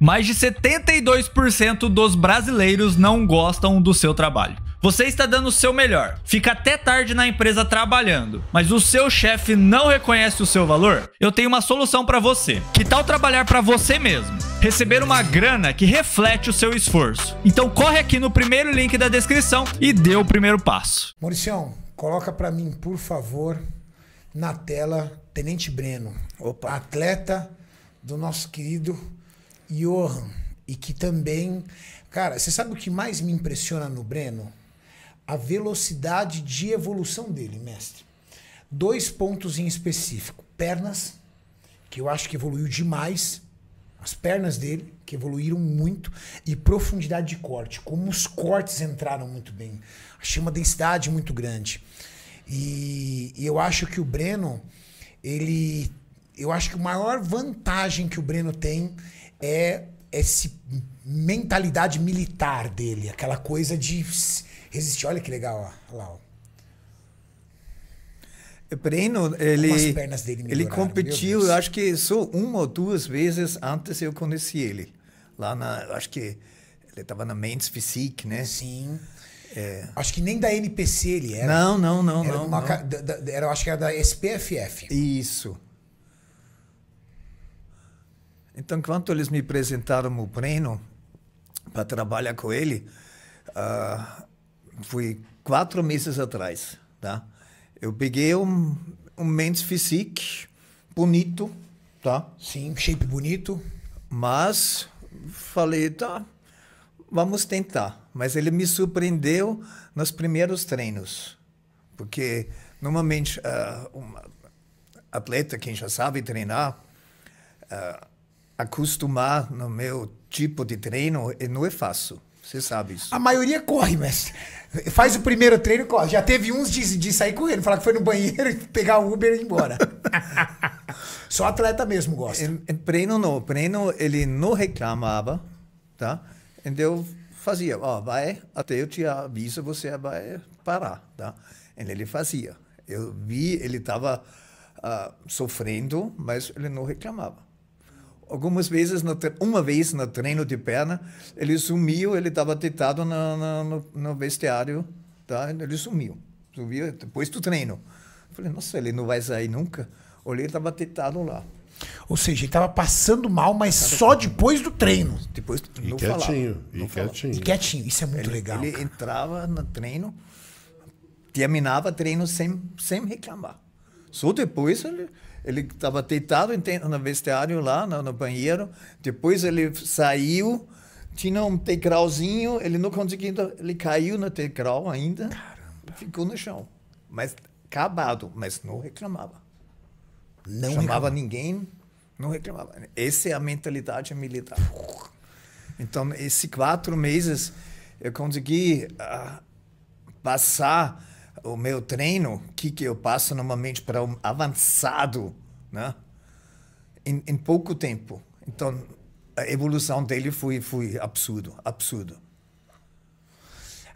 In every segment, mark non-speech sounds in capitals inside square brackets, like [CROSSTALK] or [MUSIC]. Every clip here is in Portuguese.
Mais de 72% dos brasileiros não gostam do seu trabalho. Você está dando o seu melhor, fica até tarde na empresa trabalhando, mas o seu chefe não reconhece o seu valor? Eu tenho uma solução para você. Que tal trabalhar para você mesmo? Receber uma grana que reflete o seu esforço. Então corre aqui no primeiro link da descrição e dê o primeiro passo. Mauricião, coloca para mim, por favor, na tela Tenente Breno, Opa. atleta do nosso querido Johan, e que também. Cara, você sabe o que mais me impressiona no Breno? A velocidade de evolução dele, mestre. Dois pontos em específico: pernas, que eu acho que evoluiu demais. As pernas dele, que evoluíram muito, e profundidade de corte, como os cortes entraram muito bem. Achei uma densidade muito grande. E, e eu acho que o Breno, ele. Eu acho que a maior vantagem que o Breno tem é essa mentalidade militar dele, aquela coisa de resistir. Olha que legal, ó, lá, ó. Breno, é, ele, ele competiu, acho que só uma ou duas vezes antes eu conheci ele. Lá na, acho que ele estava na Men's Physique, né? Sim. É. Acho que nem da NPC ele era. Não, não, não, era não. Uma, não. Da, da, era, acho que era da SPFF. Isso. Então, quando eles me apresentaram o Breno para trabalhar com ele, uh, foi quatro meses atrás, tá? Eu peguei um, um mens physique bonito, tá? Sim, shape bonito. Mas falei, tá, vamos tentar. Mas ele me surpreendeu nos primeiros treinos, porque normalmente uh, ah, um atleta quem já sabe treinar uh, acostumar no meu tipo de treino e não é fácil. Você sabe isso. A maioria corre, mas faz o primeiro treino e corre. Já teve uns de, de sair correndo, falar que foi no banheiro, pegar o Uber e ir embora. [LAUGHS] Só atleta mesmo gosta. treino não. Treino ele não reclamava, tá? Então fazia, ó, vai, até eu te aviso, você vai parar, tá? Ele fazia. Eu vi, ele estava uh, ah, sofrendo, mas ele não reclamava algumas vezes, no, uma vez no treino de perna, ele sumiu, ele estava deitado no, no, no, vestiário, tá? ele sumiu. Sumiu depois do treino. falei, nossa, ele não vai sair nunca. Olhei, ele estava deitado lá. Ou seja, ele estava passando mal, mas só depois do treino. Depois do quietinho. Falava, e, quietinho. e quietinho. Isso é muito ele, legal. Ele cara. entrava no treino, terminava treino sem, sem reclamar. Só depois ele ele estava deitado no vestiário lá, no, no banheiro. Depois ele saiu, tinha um degrauzinho, ele não conseguiu, então ele caiu no degrau ainda. Caramba. Ficou no chão. Mas acabado, mas não reclamava. Não chamava reclamava. ninguém, não reclamava. Essa é a mentalidade militar. Então, esses quatro meses eu consegui uh, passar o meu treino, o que, que eu passo normalmente para um avançado, né? Em, em, pouco tempo. Então, a evolução dele foi, foi absurdo, absurdo.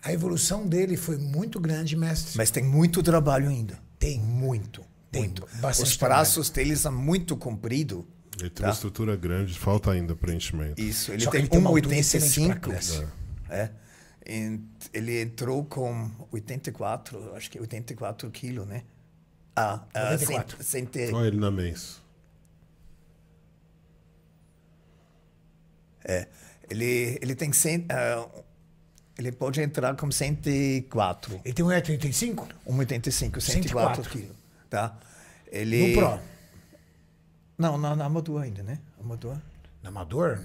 A evolução dele foi muito grande, mestre. Mas tem muito trabalho ainda. Tem. Muito, tem. muito. Bastante Os braços dele são muito compridos. Ele tem tá? uma estrutura grande, falta ainda preenchimento. Isso, ele Só tem 1,85. Um é. é ele entrou com 84, acho que 84 quilos, né? Ah, 84. Sem, sem ter... Olha ele na mens. É. Ele, ele tem 100, uh, ah, ele pode entrar com 104. Ele tem 1,85? 1,85, 104, 104 quilos. Tá? Ele... No Pro? Não, na, na Amador ainda, né? Amador. Na Amador?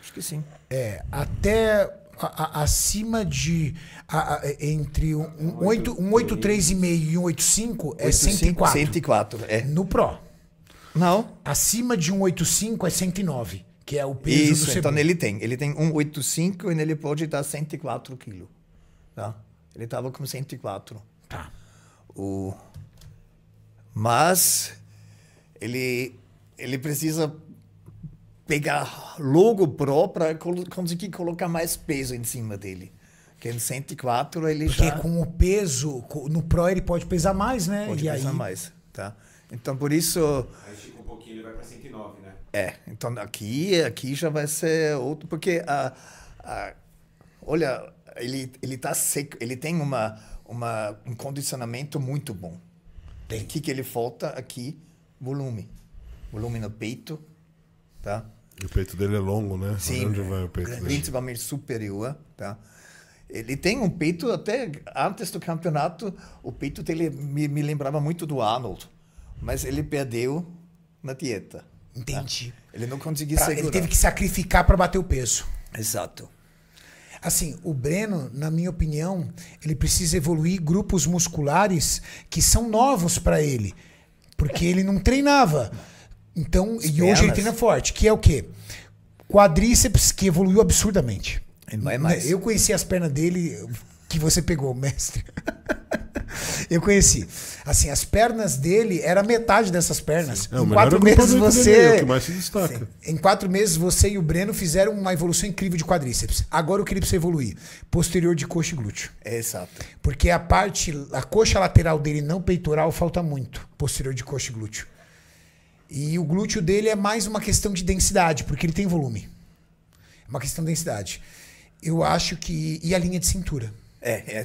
Acho que sim. É, até a, a, acima de. A, é, entre um, um, um e um 85 é 104. 104, é. No Pro. Não. Acima de um 85 é 109, que é o peso Isso, do Isso, então ele tem. Ele tem um 85 e ele pode dar 104 quilos. Tá? Ele estava com 104. Tá. O... Mas ele, ele precisa pegar logo Pro para conseguir colocar mais peso em cima dele. Porque em 104 ele Porque já... com o peso, no Pro ele pode pesar mais, né? Pode e pesar aí... mais, tá? Então por isso... Aí estica tipo, um pouquinho ele vai para 109, né? É, então aqui, aqui já vai ser outro, porque a... a olha, ele, ele tá seco, ele tem uma, uma, um condicionamento muito bom. Tem. O que, que ele falta aqui? Volume. Volume no peito, tá? E o peito dele é longo, né? Sim. Onde vai o peito dele? Principalmente superior, tá? Ele tem um peito, até antes do campeonato, o peito dele me, me lembrava muito do Arnold. Mas ele perdeu na dieta. Tá? Entendi. Tá? Ele não conseguiu pra, segurar. Ele teve que sacrificar para bater o peso. Exato. Assim, o Breno, na minha opinião, ele precisa evoluir grupos musculares que são novos para ele, porque ele não treinava. Então, e hoje ele treina forte, que é o quê? Quadríceps que evoluiu absurdamente. mais. É né, eu conheci as pernas dele que você pegou, [LAUGHS] mestre. Eu conheci. Assim, as pernas dele era metade dessas pernas. É, em quatro meses você. É dele, em quatro meses você e o Breno fizeram uma evolução incrível de quadríceps. Agora o que ele precisa evoluir? Posterior de coxa e glúteo. É, exato. Porque a parte, a coxa lateral dele não peitoral falta muito. Posterior de coxa e glúteo. E o glúteo dele é mais uma questão de densidade, porque ele tem volume. É uma questão de densidade. Eu acho que. E a linha de cintura. É, é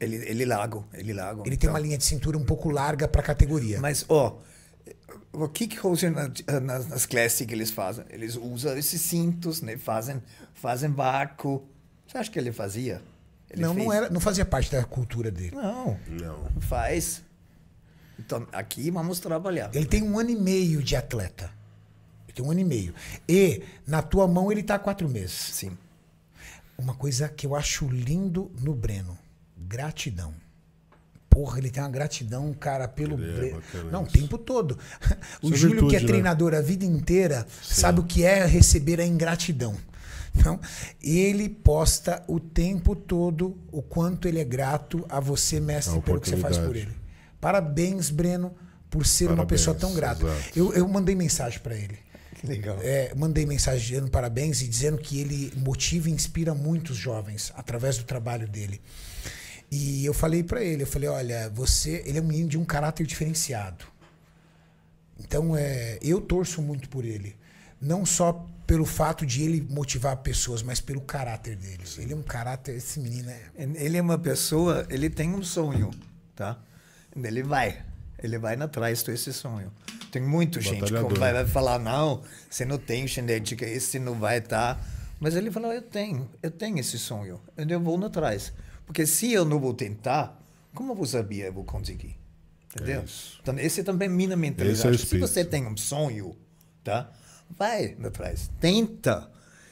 ele, ele lago, ele lago. Ele então. tem uma linha de cintura um pouco larga para a categoria. Mas, ó, o kickhoser na, nas, nas que eles fazem? Eles usam esses cintos, né? Fazem, fazem vácuo. Você acha que ele fazia? Ele não, fez? não, era, não fazia parte da cultura dele. Não. Não. Faz. Então, aqui vamos trabalhar. Ele tem um ano e meio de atleta. Ele tem um ano e meio. E na tua mão ele está há quatro meses. Sim. Uma coisa que eu acho lindo no Breno: gratidão. Porra, ele tem uma gratidão, cara, pelo. Ele é Não, o tempo todo. [LAUGHS] O Júlio, virtude, que é né? treinador né? a vida inteira, Sim. sabe o que é receber a ingratidão. [LAUGHS] Então, ele posta o tempo todo o quanto ele é grato a você, mestre, pelo que você faz por ele. Parabéns, Breno, por ser parabéns, uma pessoa tão grata. Eu, eu mandei mensagem para ele. Que legal. É, mandei mensagem dizendo parabéns e dizendo que ele motiva e inspira muitos jovens através do trabalho dele. E eu falei para ele, eu falei, olha, você, ele é um menino de um caráter diferenciado. Então, é, eu torço muito por ele, não só pelo fato de ele motivar pessoas, mas pelo caráter dele. Ele é um caráter, esse menino é. Ele é uma pessoa, ele tem um sonho, tá? Ele vai. Ele vai atrás desse sonho. Tem muita gente que vai, vai, falar, não, você não tem genética, esse não vai estar. Tá. Mas ele falou, eu tenho, eu tenho esse sonho, eu vou atrás. Porque se eu não vou tentar, como eu vou saber eu vou conseguir? Entendeu? É então, esse também é minha mentalidade. É se você tem um sonho, tá? Vai atrás, tenta.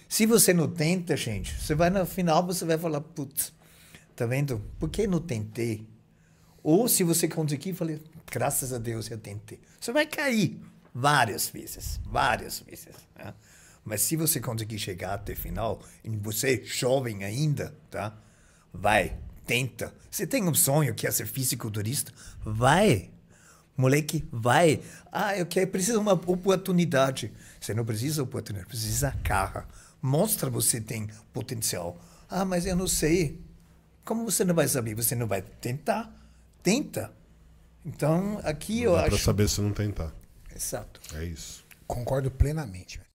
Se você não tenta, gente, você vai no final, você vai falar, putz, tá vendo? Por que não tentei? Ou se você conseguir, falei, graças a Deus eu tentei. Você vai cair várias vezes, várias vezes. Né? Mas se você conseguir chegar até o final, e você jovem ainda, tá? Vai, tenta. Você tem um sonho que é ser fisiculturista? Vai. Moleque, vai. Ah, eu quero, preciso uma oportunidade. Você não precisa oportunidade, precisa cara. Mostra você tem potencial. Ah, mas eu não sei. Como você não vai saber? Você não vai tentar? tenta. Então, aqui não eu dá acho. Pra saber se não tentar. Exato. É isso. Concordo plenamente.